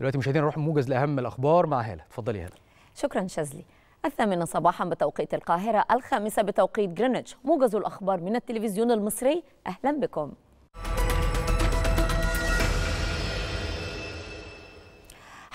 دلوقتي مشاهدينا نروح موجز لاهم الاخبار مع هاله اتفضلي هاله شكرا شاذلي الثامنة صباحا بتوقيت القاهرة الخامسة بتوقيت جرينتش موجز الأخبار من التلفزيون المصري أهلا بكم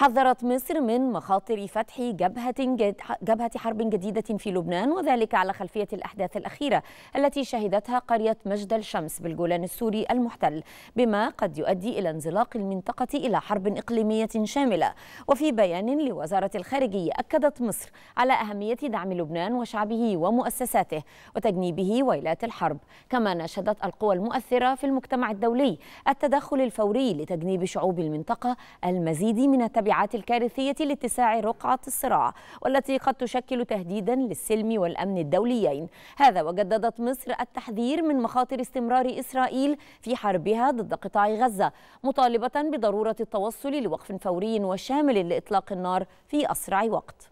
حذرت مصر من مخاطر فتح جبهة, جبهة حرب جديدة في لبنان وذلك على خلفية الأحداث الأخيرة التي شهدتها قرية مجد الشمس بالجولان السوري المحتل بما قد يؤدي إلى انزلاق المنطقة إلى حرب إقليمية شاملة وفي بيان لوزارة الخارجية أكدت مصر على أهمية دعم لبنان وشعبه ومؤسساته وتجنيبه ويلات الحرب كما ناشدت القوى المؤثرة في المجتمع الدولي التدخل الفوري لتجنيب شعوب المنطقة المزيد من التبعات التبعات الكارثية لاتساع رقعة الصراع والتي قد تشكل تهديدا للسلم والأمن الدوليين هذا وجددت مصر التحذير من مخاطر استمرار إسرائيل في حربها ضد قطاع غزة مطالبة بضرورة التوصل لوقف فوري وشامل لإطلاق النار في أسرع وقت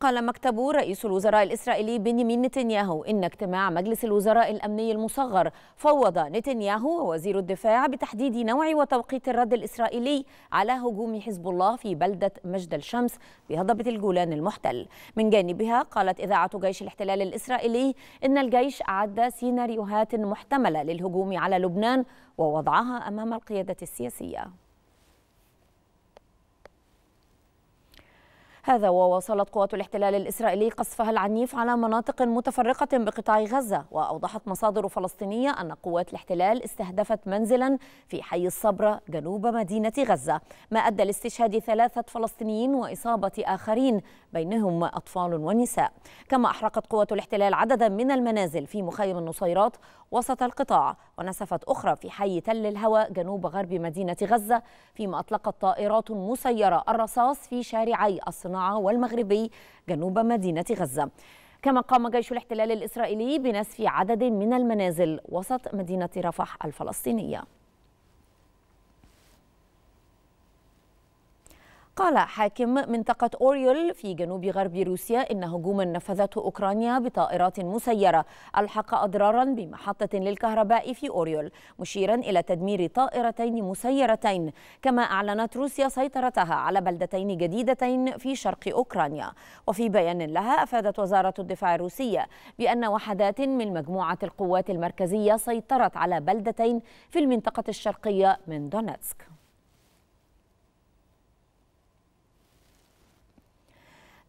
قال مكتب رئيس الوزراء الإسرائيلي بنيامين نتنياهو إن اجتماع مجلس الوزراء الأمني المصغر فوض نتنياهو ووزير الدفاع بتحديد نوع وتوقيت الرد الإسرائيلي على هجوم حزب الله في بلدة مجد الشمس بهضبة الجولان المحتل من جانبها قالت إذاعة جيش الاحتلال الإسرائيلي إن الجيش أعد سيناريوهات محتملة للهجوم على لبنان ووضعها أمام القيادة السياسية هذا وواصلت قوات الاحتلال الإسرائيلي قصفها العنيف على مناطق متفرقة بقطاع غزة وأوضحت مصادر فلسطينية أن قوات الاحتلال استهدفت منزلا في حي الصبرة جنوب مدينة غزة ما أدى لاستشهاد ثلاثة فلسطينيين وإصابة آخرين بينهم أطفال ونساء كما أحرقت قوات الاحتلال عددا من المنازل في مخيم النصيرات وسط القطاع ونسفت أخرى في حي تل الهوى جنوب غرب مدينة غزة فيما أطلقت طائرات مسيرة الرصاص في شارعي الصناعة صنعاء والمغربي جنوب مدينة غزة كما قام جيش الاحتلال الإسرائيلي بنسف عدد من المنازل وسط مدينة رفح الفلسطينية قال حاكم منطقة أوريول في جنوب غرب روسيا إن هجوما نفذته أوكرانيا بطائرات مسيرة ألحق أضرارا بمحطة للكهرباء في أوريول مشيرا إلى تدمير طائرتين مسيرتين كما أعلنت روسيا سيطرتها على بلدتين جديدتين في شرق أوكرانيا وفي بيان لها أفادت وزارة الدفاع الروسية بأن وحدات من مجموعة القوات المركزية سيطرت على بلدتين في المنطقة الشرقية من دونتسك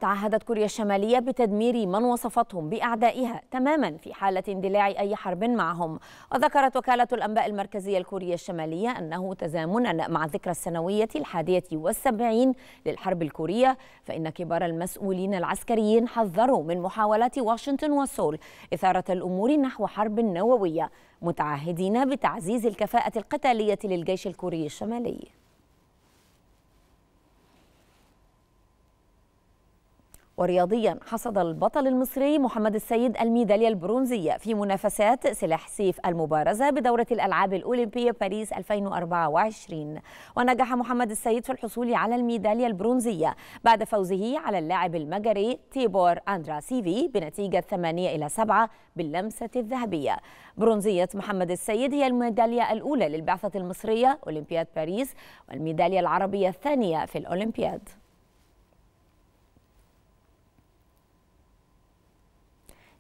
تعهدت كوريا الشمالية بتدمير من وصفتهم بأعدائها تماما في حالة اندلاع أي حرب معهم وذكرت وكالة الأنباء المركزية الكورية الشمالية أنه تزامنا مع الذكرى السنوية الحادية والسبعين للحرب الكورية فإن كبار المسؤولين العسكريين حذروا من محاولات واشنطن وسول إثارة الأمور نحو حرب نووية متعهدين بتعزيز الكفاءة القتالية للجيش الكوري الشمالي ورياضيا حصد البطل المصري محمد السيد الميدالية البرونزية في منافسات سلاح سيف المبارزة بدورة الألعاب الأولمبية باريس 2024 ونجح محمد السيد في الحصول على الميدالية البرونزية بعد فوزه على اللاعب المجري تيبور أندرا سيفي بنتيجة 8 إلى 7 باللمسة الذهبية برونزية محمد السيد هي الميدالية الأولى للبعثة المصرية أولمبياد باريس والميدالية العربية الثانية في الأولمبياد